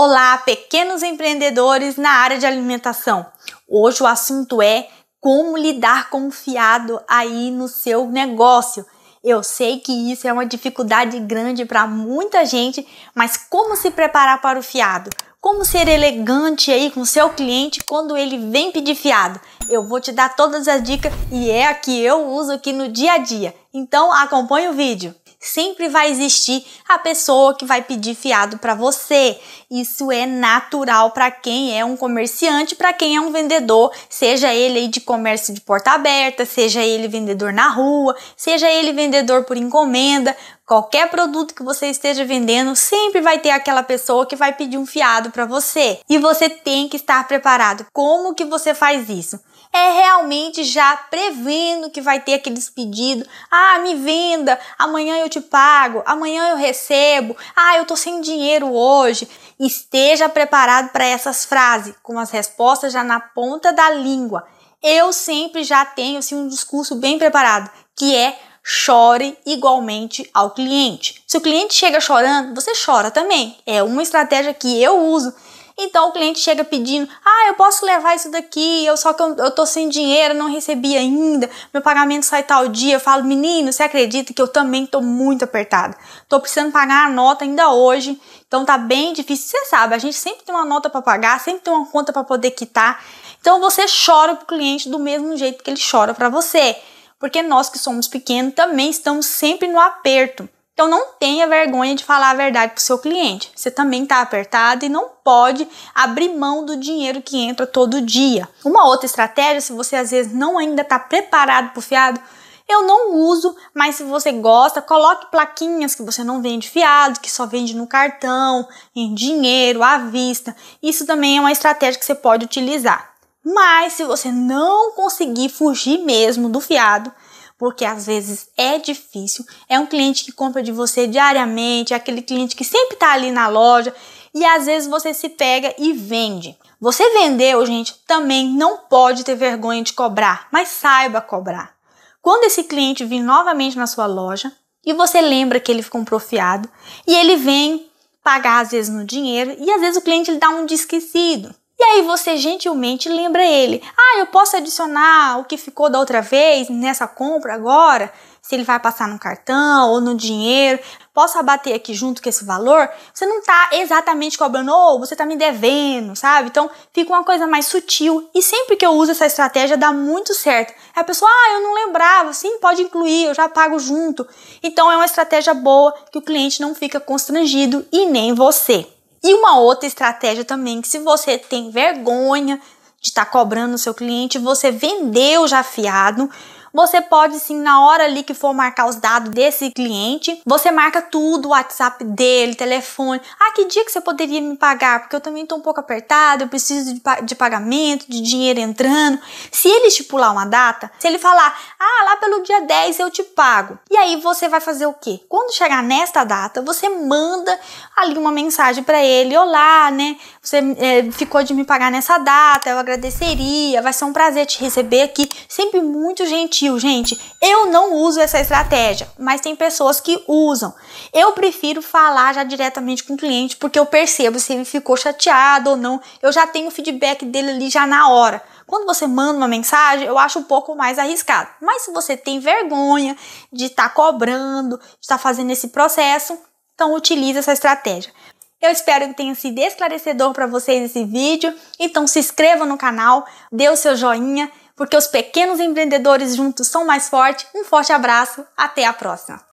Olá, pequenos empreendedores na área de alimentação. Hoje o assunto é como lidar com o fiado aí no seu negócio. Eu sei que isso é uma dificuldade grande para muita gente, mas como se preparar para o fiado? Como ser elegante aí com seu cliente quando ele vem pedir fiado? Eu vou te dar todas as dicas e é a que eu uso aqui no dia a dia. Então acompanhe o vídeo sempre vai existir a pessoa que vai pedir fiado para você. Isso é natural para quem é um comerciante, para quem é um vendedor, seja ele de comércio de porta aberta, seja ele vendedor na rua, seja ele vendedor por encomenda, Qualquer produto que você esteja vendendo, sempre vai ter aquela pessoa que vai pedir um fiado para você. E você tem que estar preparado. Como que você faz isso? É realmente já prevendo que vai ter aqueles pedidos. Ah, me venda, amanhã eu te pago, amanhã eu recebo. Ah, eu tô sem dinheiro hoje. Esteja preparado para essas frases, com as respostas já na ponta da língua. Eu sempre já tenho assim, um discurso bem preparado, que é chore igualmente ao cliente. Se o cliente chega chorando, você chora também. É uma estratégia que eu uso então o cliente chega pedindo: ah, eu posso levar isso daqui, eu só que eu, eu tô sem dinheiro, não recebi ainda, meu pagamento sai tal dia. Eu falo: menino, você acredita que eu também tô muito apertada? Tô precisando pagar a nota ainda hoje, então tá bem difícil. Você sabe, a gente sempre tem uma nota para pagar, sempre tem uma conta para poder quitar. Então você chora pro cliente do mesmo jeito que ele chora para você, porque nós que somos pequenos também estamos sempre no aperto. Então não tenha vergonha de falar a verdade para o seu cliente. Você também está apertado e não pode abrir mão do dinheiro que entra todo dia. Uma outra estratégia, se você às vezes não ainda está preparado para o fiado, eu não uso, mas se você gosta, coloque plaquinhas que você não vende fiado, que só vende no cartão, em dinheiro, à vista. Isso também é uma estratégia que você pode utilizar. Mas se você não conseguir fugir mesmo do fiado, porque às vezes é difícil. É um cliente que compra de você diariamente, é aquele cliente que sempre está ali na loja e às vezes você se pega e vende. Você vendeu, gente, também não pode ter vergonha de cobrar, mas saiba cobrar. Quando esse cliente vir novamente na sua loja e você lembra que ele ficou profiado e ele vem pagar às vezes no dinheiro e às vezes o cliente ele dá um de esquecido. E aí você gentilmente lembra ele: "Ah, eu posso adicionar o que ficou da outra vez nessa compra agora, se ele vai passar no cartão ou no dinheiro, posso abater aqui junto com esse valor?". Você não tá exatamente cobrando: "Oh, você tá me devendo", sabe? Então, fica uma coisa mais sutil. E sempre que eu uso essa estratégia dá muito certo. A pessoa: "Ah, eu não lembrava". Sim, pode incluir, eu já pago junto. Então, é uma estratégia boa que o cliente não fica constrangido e nem você. E uma outra estratégia também, que se você tem vergonha de estar tá cobrando o seu cliente, você vendeu já fiado, você pode sim, na hora ali que for marcar os dados desse cliente, você marca tudo, o WhatsApp dele, telefone. Ah, que dia que você poderia me pagar? Porque eu também estou um pouco apertado, eu preciso de, de pagamento, de dinheiro entrando. Se ele estipular uma data, se ele falar, ah, lá pelo dia 10 eu te pago. E aí você vai fazer o quê? Quando chegar nesta data, você manda ali uma mensagem para ele: Olá, né? Você é, ficou de me pagar nessa data, eu agradeceria, vai ser um prazer te receber aqui. Sempre muito gentil sutil, gente. Eu não uso essa estratégia, mas tem pessoas que usam. Eu prefiro falar já diretamente com o cliente porque eu percebo se ele ficou chateado ou não. Eu já tenho o feedback dele ali já na hora. Quando você manda uma mensagem, eu acho um pouco mais arriscado. Mas se você tem vergonha de estar tá cobrando, de estar tá fazendo esse processo, então utilize essa estratégia. Eu espero que tenha sido esclarecedor para vocês esse vídeo. Então se inscreva no canal, dê o seu joinha, porque os pequenos empreendedores juntos são mais fortes. Um forte abraço, até a próxima!